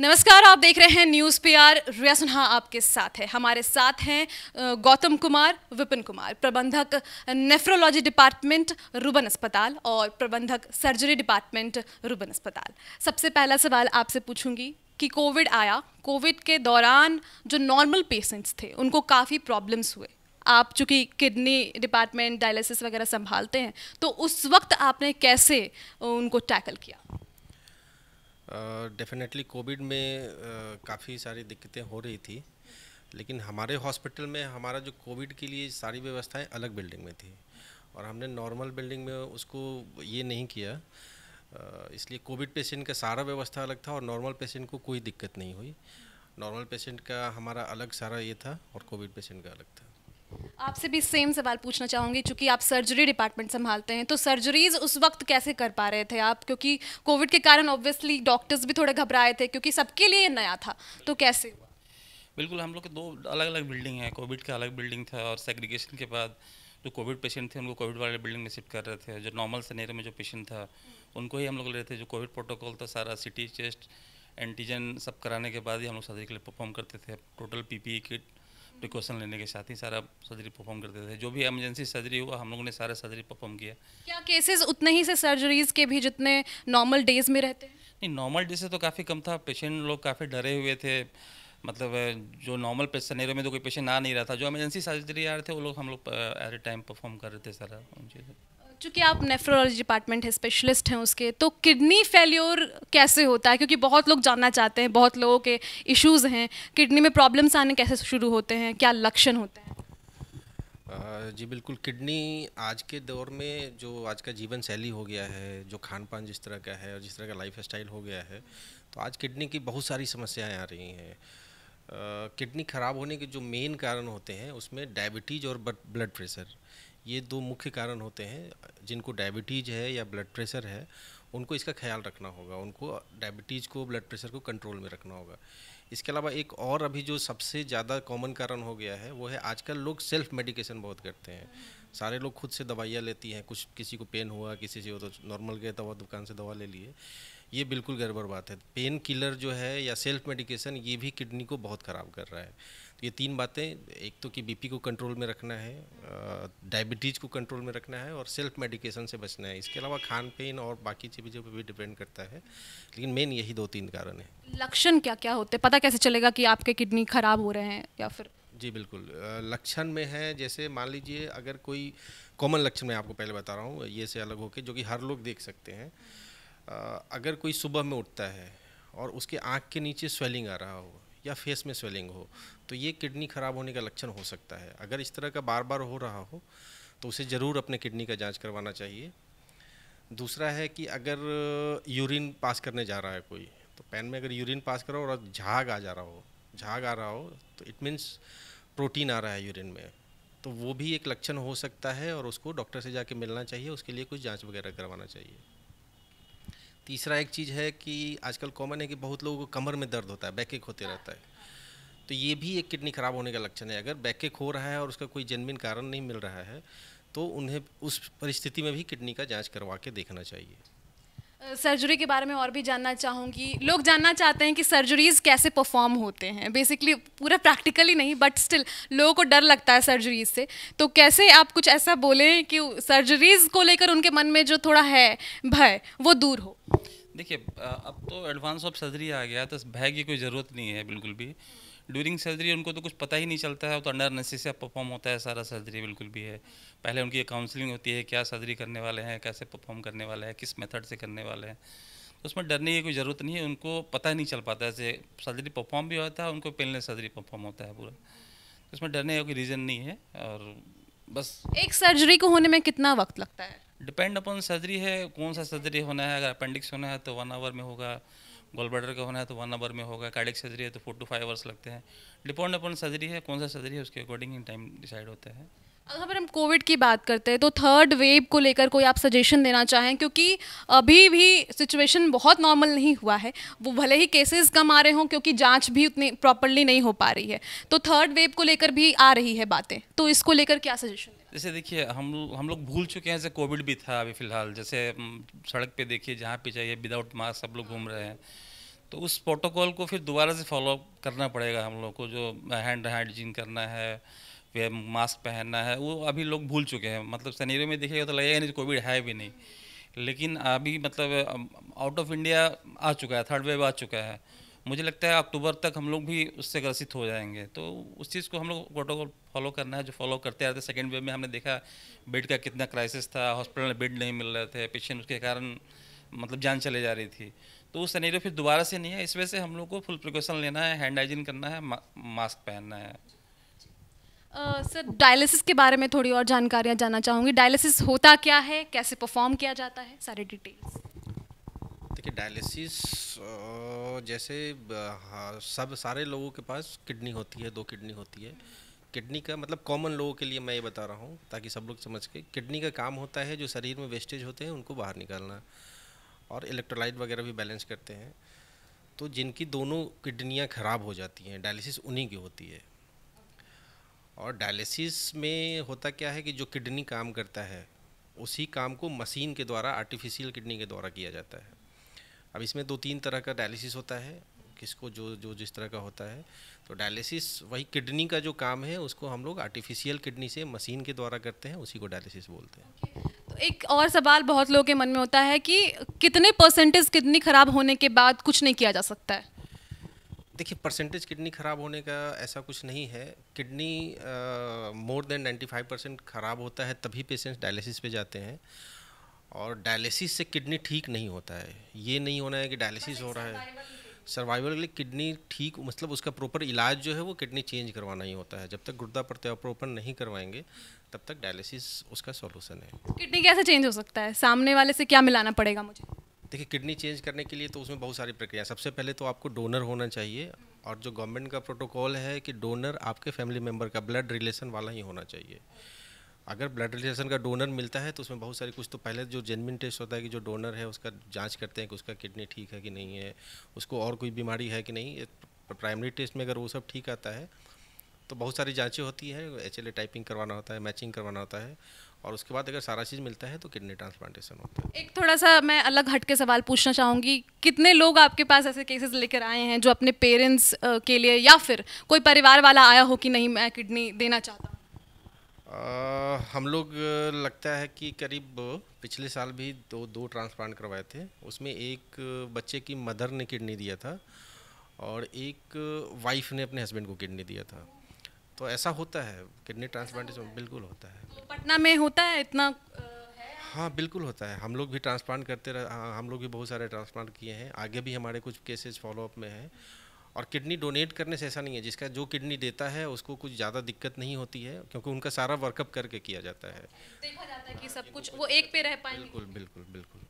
नमस्कार आप देख रहे हैं news P R Riya Sinha आपके साथ है हमारे साथ हैं गौतम कुमार विपिन कुमार प्रबंधक नेफ्रोलॉजी डिपार्टमेंट रुबन अस्पताल और प्रबंधक सर्जरी डिपार्टमेंट रुबन अस्पताल सबसे पहला सवाल आपसे पूछूंगी कि कोविड आया कोविड के दौरान जो नॉर्मल पेशेंट्स थे उनको काफ़ी प्रॉब्लम्स हुए आप चूँकि किडनी डिपार्टमेंट डायलिसिस वगैरह संभालते हैं तो उस वक्त आपने कैसे उनको टैकल किया डेफिनेटली uh, कोविड में uh, काफ़ी सारी दिक्कतें हो रही थी लेकिन हमारे हॉस्पिटल में हमारा जो कोविड के लिए सारी व्यवस्थाएं अलग बिल्डिंग में थी और हमने नॉर्मल बिल्डिंग में उसको ये नहीं किया uh, इसलिए कोविड पेशेंट का सारा व्यवस्था अलग था और नॉर्मल पेशेंट को कोई दिक्कत नहीं हुई नॉर्मल पेशेंट का हमारा अलग सारा ये था और कोविड पेशेंट का अलग था आपसे भी सेम सवाल पूछना चाहूँगी क्योंकि आप सर्जरी डिपार्टमेंट संभालते हैं तो सर्जरीज उस वक्त कैसे कर पा रहे थे आप क्योंकि कोविड के कारण ऑब्वियसली डॉक्टर्स भी थोड़े घबराए थे क्योंकि सबके लिए नया था तो कैसे हुआ बिल्कुल हम लोग के दो अलग अलग बिल्डिंग है कोविड का अलग बिल्डिंग था और सेग्रीगेशन के बाद जो कोविड पेशेंट थे उनको कोविड वाले बिल्डिंग में शिफ्ट कर रहे थे जो नॉर्मल सिनेरियो में जो पेशेंट था उनको ही हम लोग ले रहे थे जो कोविड प्रोटोकॉल था सारा सिटी टेस्ट एंटीजन सब कराने के बाद ही हम लोग सर्जरी के लिए परफॉर्म करते थे टोटल पीपीई किट प्रिकॉशन लेने के साथ ही सारा सर्जरी परफॉर्म करते थे जो भी एमरजेंसी सर्जरी हुआ हम लोगों ने सारा सर्जरी परफॉर्म किया क्या केसेस उतने ही से सर्जरीज के भी जितने नॉर्मल डेज में रहते हैं नहीं नॉर्मल डेज से तो काफ़ी कम था पेशेंट लोग काफ़ी डरे हुए थे मतलब जो नॉर्मल सनेरों में तो कोई पेशेंट आ नहीं रहा था जो एमरजेंसी सर्जरी आ रहे थे वो लोग हम लोग एट ए टाइम परफॉर्म कर रहे थे सारा उन चीज़ों चूँकि आप नेफ्रोलॉजी डिपार्टमेंट है स्पेशलिस्ट हैं उसके तो किडनी फेल्योर कैसे होता है क्योंकि बहुत लोग जानना चाहते हैं बहुत लोगों के इश्यूज़ हैं किडनी में प्रॉब्लम्स आने कैसे शुरू होते हैं क्या लक्षण होते हैं जी बिल्कुल किडनी आज के दौर में जो आज का जीवन शैली हो गया है जो खान पान जिस तरह का है और जिस तरह का लाइफ स्टाइल हो गया है तो आज किडनी की बहुत सारी समस्याएं आ रही हैं किडनी ख़राब होने के जो मेन कारण होते हैं उसमें डायबिटीज़ और ब्लड प्रेशर ये दो मुख्य कारण होते हैं जिनको डायबिटीज़ है या ब्लड प्रेशर है उनको इसका ख्याल रखना होगा उनको डायबिटीज़ को ब्लड प्रेशर को कंट्रोल में रखना होगा इसके अलावा एक और अभी जो सबसे ज़्यादा कॉमन कारण हो गया है वो है आजकल लोग सेल्फ मेडिकेशन बहुत करते हैं सारे लोग खुद से दवाइयाँ लेती हैं कुछ किसी को पेन हुआ किसी से हो तो नॉर्मल गए दवा दुकान से दवा ले लिए ये बिल्कुल गड़बड़ बात है पेन किलर जो है या सेल्फ मेडिकेशन ये भी किडनी को बहुत ख़राब कर रहा है ये तीन बातें एक तो कि बीपी को कंट्रोल में रखना है डायबिटीज़ को कंट्रोल में रखना है और सेल्फ मेडिकेशन से बचना है इसके अलावा खान पीन और बाकी चीज़ों पर भी डिपेंड करता है लेकिन मेन यही दो तीन कारण है लक्षण क्या क्या होते हैं पता कैसे चलेगा कि आपके किडनी ख़राब हो रहे हैं या फिर जी बिल्कुल लक्षण में है जैसे मान लीजिए अगर कोई कॉमन लक्षण मैं आपको पहले बता रहा हूँ ये से अलग होके जो कि हर लोग देख सकते हैं अगर कोई सुबह में उठता है और उसके आँख के नीचे स्वेलिंग आ रहा हो या फेस में स्वेलिंग हो तो ये किडनी ख़राब होने का लक्षण हो सकता है अगर इस तरह का बार बार हो रहा हो तो उसे ज़रूर अपने किडनी का जांच करवाना चाहिए दूसरा है कि अगर यूरिन पास करने जा रहा है कोई तो पैन में अगर यूरिन पास करो और झाग आ जा रहा हो झाग आ रहा हो तो इट मीन्स प्रोटीन आ रहा है यूरिन में तो वो भी एक लक्षण हो सकता है और उसको डॉक्टर से जाके मिलना चाहिए उसके लिए कुछ जांच वगैरह करवाना चाहिए तीसरा एक चीज़ है कि आजकल कॉमन है कि बहुत लोगों को कमर में दर्द होता है बैक एक होते रहता है तो ये भी एक किडनी ख़राब होने का लक्षण है अगर बैक एक हो रहा है और उसका कोई जनमिन कारण नहीं मिल रहा है तो उन्हें उस परिस्थिति में भी किडनी का जांच करवा के देखना चाहिए सर्जरी के बारे में और भी जानना चाहूँगी लोग जानना चाहते हैं कि सर्जरीज कैसे परफॉर्म होते हैं बेसिकली पूरा प्रैक्टिकली नहीं बट स्टिल लोगों को डर लगता है सर्जरीज से तो कैसे आप कुछ ऐसा बोलें कि सर्जरीज को लेकर उनके मन में जो थोड़ा है भय वो दूर हो देखिए अब तो एडवांस ऑफ सर्जरी आ गया तो भय की कोई ज़रूरत नहीं है बिल्कुल भी ड्यूरिंग सर्जरी उनको तो कुछ पता ही नहीं चलता है वो तो अंडर अनस्थिसिया परफॉर्म होता है सारा सर्जरी बिल्कुल भी है पहले उनकी काउंसलिंग होती है क्या सर्जरी करने वाले हैं कैसे परफॉर्म करने वाले हैं किस मेथड से करने वाले हैं तो उसमें डरने की कोई ज़रूरत नहीं है उनको पता नहीं चल पाता है जैसे सर्जरी परफॉर्म भी होता है उनको पेनलेस सर्जरी परफॉर्म होता है पूरा तो उसमें डरने का कोई रीज़न नहीं है और बस एक सर्जरी को होने में कितना वक्त लगता है डिपेंड अपॉन सर्जरी है कौन सा सर्जरी होना है अगर अपेंडिक्स होना है तो वन आवर में होगा गोल ब्लडर का होना है तो वन आवर में होगा कार्डिक सर्जरी है तो फोर टू फाइव आवर्स लगते हैं डिपेंड अपन सर्जरी है कौन सा सर्जरी है उसके अकॉर्डिंग ही टाइम डिसाइड होता है अगर हम कोविड की बात करते हैं तो थर्ड वेव को लेकर कोई आप सजेशन देना चाहें क्योंकि अभी भी सिचुएशन बहुत नॉर्मल नहीं हुआ है वो भले ही केसेस कम आ रहे हों क्योंकि जांच भी उतनी प्रॉपरली नहीं हो पा रही है तो थर्ड वेव को लेकर भी आ रही है बातें तो इसको लेकर क्या सजेशन जैसे देखिए हम हम लोग भूल चुके हैं जैसे कोविड भी था अभी फ़िलहाल जैसे सड़क पे देखिए जहाँ पे चाहिए विदाउट मास्क सब लोग घूम रहे हैं तो उस प्रोटोकॉल को फिर दोबारा से फॉलो करना पड़ेगा हम लोग को जो हैंड हाइजीन करना है वे मास्क पहनना है वो अभी लोग भूल चुके हैं मतलब सैनिटरी में देखेगा तो लगेगा नहीं कोविड है भी नहीं लेकिन अभी मतलब आउट ऑफ इंडिया आ चुका है थर्ड वेव आ चुका है मुझे लगता है अक्टूबर तक हम लोग भी उससे ग्रसित हो जाएंगे तो उस चीज़ को हम लोग प्रोटोकॉल फॉलो करना है जो फॉलो करते आ रहे थे सेकेंड वेव में हमने देखा बेड का कितना क्राइसिस था हॉस्पिटल में बेड नहीं मिल रहे थे पेशेंट उसके कारण मतलब जान चले जा रही थी तो उस सनेरियो फिर दोबारा से नहीं है इस वजह से हम लोग को फुल प्रिकॉशन लेना है हैंड हाइजीन करना है मा, मास्क पहनना है सर uh, डायलिसिस के बारे में थोड़ी और जानकारियाँ जानना चाहूँगी डायलिसिस होता क्या है कैसे परफॉर्म किया जाता है सारे डिटेल्स देखिए डायलिसिस जैसे हाँ, सब सारे लोगों के पास किडनी होती है दो किडनी होती है किडनी का मतलब कॉमन लोगों के लिए मैं ये बता रहा हूँ ताकि सब लोग समझ के किडनी का काम होता है जो शरीर में वेस्टेज होते हैं उनको बाहर निकालना और इलेक्ट्रोलाइट वगैरह भी बैलेंस करते हैं तो जिनकी दोनों किडनियाँ ख़राब हो जाती हैं डायलिसिस उन्हीं की होती है और डायलिसिस में होता क्या है कि जो किडनी काम करता है उसी काम को मशीन के द्वारा आर्टिफिशियल किडनी के द्वारा किया जाता है अब इसमें दो तीन तरह का डायलिसिस होता है किसको जो जो जिस तरह का होता है तो डायलिसिस वही किडनी का जो काम है उसको हम लोग आर्टिफिशियल किडनी से मशीन के द्वारा करते हैं उसी को डायलिसिस बोलते हैं तो एक और सवाल बहुत लोगों के मन में होता है कि कितने परसेंटेज किडनी ख़राब होने के बाद कुछ नहीं किया जा सकता है देखिए परसेंटेज किडनी ख़राब होने का ऐसा कुछ नहीं है किडनी मोर देन 95 परसेंट ख़राब होता है तभी पेशेंट्स डायलिसिस पे जाते हैं और डायलिसिस से किडनी ठीक नहीं होता है ये नहीं होना है कि डायलिसिस हो रहा है सर्वाइवल के लिए किडनी ठीक मतलब उसका प्रॉपर इलाज जो है वो किडनी चेंज करवाना ही होता है जब तक गुर्दा प्रत्यारोपण नहीं करवाएंगे तब तक डायलिसिस उसका सॉल्यूशन है किडनी कैसे चेंज हो सकता है सामने वाले से क्या मिलाना पड़ेगा मुझे देखिए किडनी चेंज करने के लिए तो उसमें बहुत सारी प्रक्रिया सबसे पहले तो आपको डोनर होना चाहिए और जो गवर्नमेंट का प्रोटोकॉल है कि डोनर आपके फैमिली मेम्बर का ब्लड रिलेशन वाला ही होना चाहिए अगर ब्लड रिलेशन का डोनर मिलता है तो उसमें बहुत सारी कुछ तो पहले जो जेनविन टेस्ट होता है कि जो डोनर है उसका जांच करते हैं कि उसका किडनी ठीक है कि नहीं है उसको और कोई बीमारी है कि नहीं प्राइमरी टेस्ट में अगर वो सब ठीक आता है तो बहुत सारी जाँचें होती है एच टाइपिंग करवाना होता है मैचिंग करवाना होता है और उसके बाद अगर सारा चीज़ मिलता है तो किडनी ट्रांसप्लांटेशन होता है एक थोड़ा सा मैं अलग हट के सवाल पूछना चाहूँगी कितने लोग आपके पास ऐसे केसेस लेकर आए हैं जो अपने पेरेंट्स के लिए या फिर कोई परिवार वाला आया हो कि नहीं मैं किडनी देना चाहता आ, हम लोग लगता है कि करीब पिछले साल भी दो दो ट्रांसप्लांट करवाए थे उसमें एक बच्चे की मदर ने किडनी दिया था और एक वाइफ ने अपने हस्बैंड को किडनी दिया था तो ऐसा होता है किडनी ट्रांसप्लांटेशन बिल्कुल होता है तो पटना में होता है इतना हाँ बिल्कुल होता है हम लोग भी ट्रांसप्लांट करते रहे हाँ, हम लोग भी बहुत सारे ट्रांसप्लांट किए हैं आगे भी हमारे कुछ केसेस फॉलोअप में हैं और किडनी डोनेट करने से ऐसा नहीं है जिसका जो किडनी देता है उसको कुछ ज़्यादा दिक्कत नहीं होती है क्योंकि उनका सारा वर्कअप करके किया जाता है देखा जाता है कि सब कुछ वो एक पे रह पाए बिल्कुल बिल्कुल बिल्कुल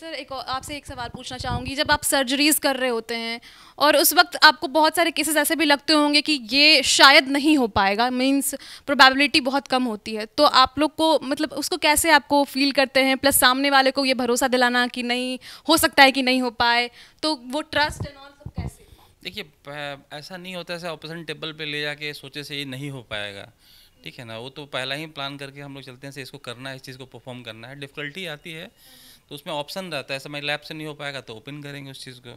सर एक आपसे एक सवाल पूछना चाहूँगी जब आप सर्जरीज कर रहे होते हैं और उस वक्त आपको बहुत सारे केसेस ऐसे भी लगते होंगे कि ये शायद नहीं हो पाएगा मींस प्रोबेबिलिटी बहुत कम होती है तो आप लोग को मतलब उसको कैसे आपको फील करते हैं प्लस सामने वाले को ये भरोसा दिलाना कि नहीं हो सकता है कि नहीं हो पाए तो वो ट्रस्ट एंड ऑल सब कैसे देखिए ऐसा नहीं होता ऐसा ऑपरेशन टेबल पे ले जाके सोचे से ये नहीं हो पाएगा ठीक है ना वो तो पहला ही प्लान करके हम लोग चलते हैं इसको करना है इस चीज़ को परफॉर्म करना है डिफ़िकल्टी आती है तो उसमें ऑप्शन रहता है ऐसा मैं लैब से नहीं हो पाएगा तो ओपन करेंगे उस चीज़ को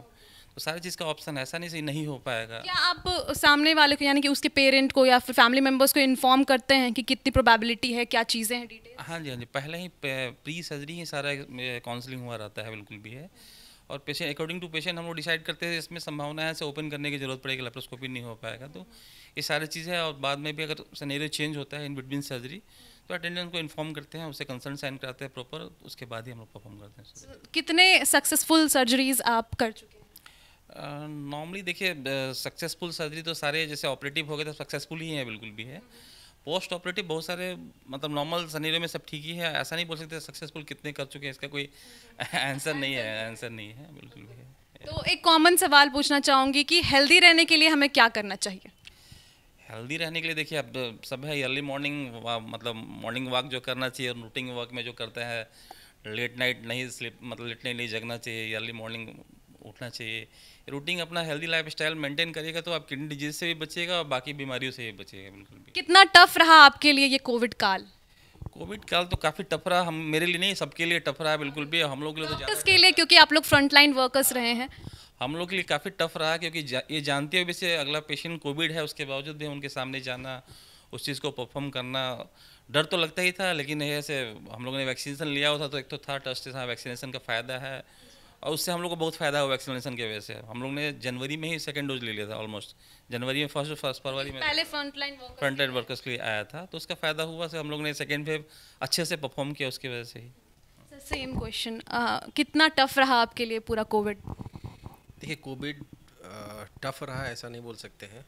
तो सारी चीज़ का ऑप्शन ऐसा नहीं सही नहीं हो पाएगा क्या आप सामने वाले को यानी कि उसके पेरेंट को या फिर फैमिली मेम्बर्स को इन्फॉर्म करते हैं कि कितनी प्रोबेबिलिटी है क्या चीज़ें हैं हाँ जी हाँ जी पहले ही प्री सर्जरी ही सारा काउंसलिंग हुआ रहता है बिल्कुल भी है और पेशेंट अकॉर्डिंग टू पेशेंट हम लोग डिसाइड करते हैं इसमें संभावना है इसे ओपन करने की जरूरत पड़ेगी लेप्रोस्कोपी नहीं हो पाएगा तो ये सारी चीज़ें और बाद में भी अगर सनेरियो चेंज होता है इन बिटवीन सर्जरी तो अटेंडेंट को इन्फॉर्म करते हैं उसे कंसर्न साइन कराते हैं प्रॉपर उसके बाद ही हम लोग परफॉर्म करते हैं कितने सक्सेसफुल सर्जरीज आप कर चुके नॉर्मली देखिए सक्सेसफुल सर्जरी तो सारे जैसे ऑपरेटिव हो गए तो सक्सेसफुल ही है बिल्कुल भी है पोस्ट ऑपरेटिव बहुत सारे मतलब नॉर्मल शनि में सब ठीक ही है ऐसा नहीं बोल सकते सक्सेसफुल कितने कर चुके हैं इसका कोई आंसर नहीं है आंसर नहीं है बिल्कुल भी है तो एक कॉमन सवाल पूछना चाहूँगी कि हेल्दी रहने के लिए हमें क्या करना चाहिए हेल्दी रहने के लिए देखिए अब सब है अर्ली मॉर्निंग मतलब मॉर्निंग वॉक जो करना चाहिए रूटिंग रूटीन वॉक में जो करते हैं लेट नाइट नहीं स्लिप मतलब लेट नहीं जगना चाहिए अर्ली मॉर्निंग उठना चाहिए रूटीन अपना हेल्दी लाइफ स्टाइल मेंटेन करेगा तो आप किडनी डिजीज से भी बचेगा और बाकी बीमारियों से भी बचेगा बिल्कुल भी कितना टफ रहा आपके लिए ये कोविड काल कोविड काल तो काफ़ी टफ रहा हम मेरे लिए नहीं सबके लिए टफ रहा बिल्कुल भी हम लोग के लिए तो के लिए क्योंकि आप लोग फ्रंटलाइन वर्कर्स रहे हैं हम लोग के लिए काफ़ी टफ रहा क्योंकि जा, ये जानते हुए से अगला पेशेंट कोविड है उसके बावजूद भी उनके सामने जाना उस चीज़ को परफॉर्म करना डर तो लगता ही था लेकिन ऐसे हम लोगों ने वैक्सीनेशन लिया हुआ था तो एक तो था ट्रस्ट था वैक्सीनेशन का फ़ायदा है और उससे हम लोग को बहुत फ़ायदा हुआ वैक्सीनेशन की वजह से हम लोग ने जनवरी में ही सेकेंड डोज ले लिया था ऑलमोस्ट जनवरी में फर्स्ट फर्स्ट फरवरी में पहले फ्रंटलाइन फ्रंटलाइन वर्कर्स के लिए आया था तो उसका फ़ायदा हुआ से हम लोग ने सेकेंड वेव अच्छे से परफॉर्म किया उसकी वजह से ही सेम क्वेश्चन uh, कितना टफ रहा आपके लिए पूरा कोविड देखिए कोविड टफ uh, रहा ऐसा नहीं बोल सकते हैं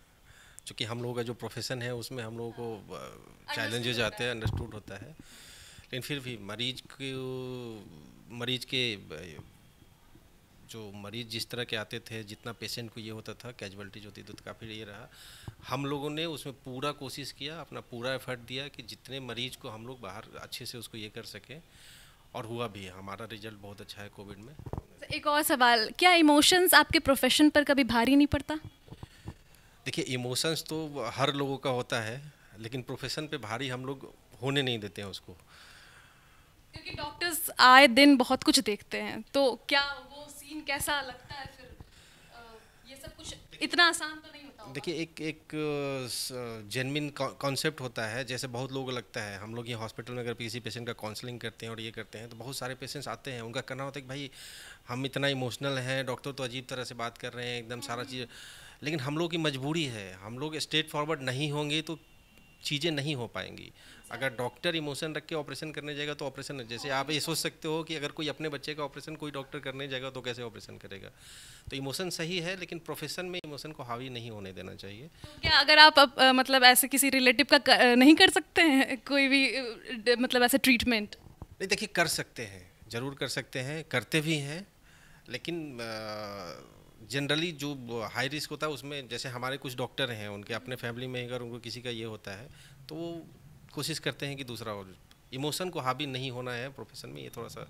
चूँकि हम लोगों का जो प्रोफेशन है उसमें हम लोगों को चैलेंजेज uh, आते हैं अंडरस्टूड होता है लेकिन फिर भी मरीज के मरीज के जो मरीज जिस तरह के आते थे जितना पेशेंट को ये होता था कैजुअलिटी जो थी तो काफ़ी ये रहा हम लोगों ने उसमें पूरा कोशिश किया अपना पूरा एफर्ट दिया कि जितने मरीज को हम लोग बाहर अच्छे से उसको ये कर सकें और हुआ भी हमारा रिजल्ट बहुत अच्छा है कोविड में अच्छा, एक और सवाल क्या इमोशंस आपके प्रोफेशन पर कभी भारी नहीं पड़ता देखिए इमोशंस तो हर लोगों का होता है लेकिन प्रोफेशन पे भारी हम लोग होने नहीं देते हैं उसको क्योंकि डॉक्टर्स आए दिन बहुत कुछ देखते हैं तो क्या सीन कैसा लगता है फिर ये सब कुछ इतना आसान तो नहीं होता देखिए एक एक जेनविन कॉन्सेप्ट होता है जैसे बहुत लोग लगता है हम लोग ये हॉस्पिटल में अगर किसी पेशेंट का काउंसलिंग करते हैं और ये करते हैं तो बहुत सारे पेशेंट्स आते हैं उनका कहना होता है कि भाई हम इतना इमोशनल हैं डॉक्टर तो अजीब तरह से बात कर रहे हैं एकदम सारा हाँ। चीज़ लेकिन हम लोग की मजबूरी है हम लोग स्ट्रेट फॉरवर्ड नहीं होंगे तो चीज़ें नहीं हो पाएंगी अगर डॉक्टर इमोशन रख के ऑपरेशन करने जाएगा तो ऑपरेशन जैसे आप ये सोच सकते हो कि अगर कोई अपने बच्चे का ऑपरेशन कोई डॉक्टर करने जाएगा तो कैसे ऑपरेशन करेगा तो इमोशन सही है लेकिन प्रोफेशन में इमोशन को हावी नहीं होने देना चाहिए क्या अगर आप अप, मतलब ऐसे किसी रिलेटिव का कर, नहीं कर सकते हैं कोई भी मतलब ऐसे ट्रीटमेंट नहीं देखिए कर सकते हैं ज़रूर कर सकते हैं करते भी हैं लेकिन आ, जनरली जो हाई रिस्क होता है उसमें जैसे हमारे कुछ डॉक्टर हैं उनके अपने फैमिली में अगर उनको किसी का ये होता है तो वो कोशिश करते हैं कि दूसरा और इमोशन को हावी नहीं होना है प्रोफेशन में ये थोड़ा सा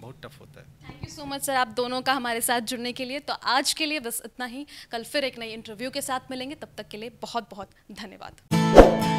बहुत टफ होता है thank you so much sir आप दोनों का हमारे साथ जुड़ने के लिए तो आज के लिए बस इतना ही कल फिर एक नई इंटरव्यू के साथ मिलेंगे तब तक के लिए बहुत बहुत धन्यवाद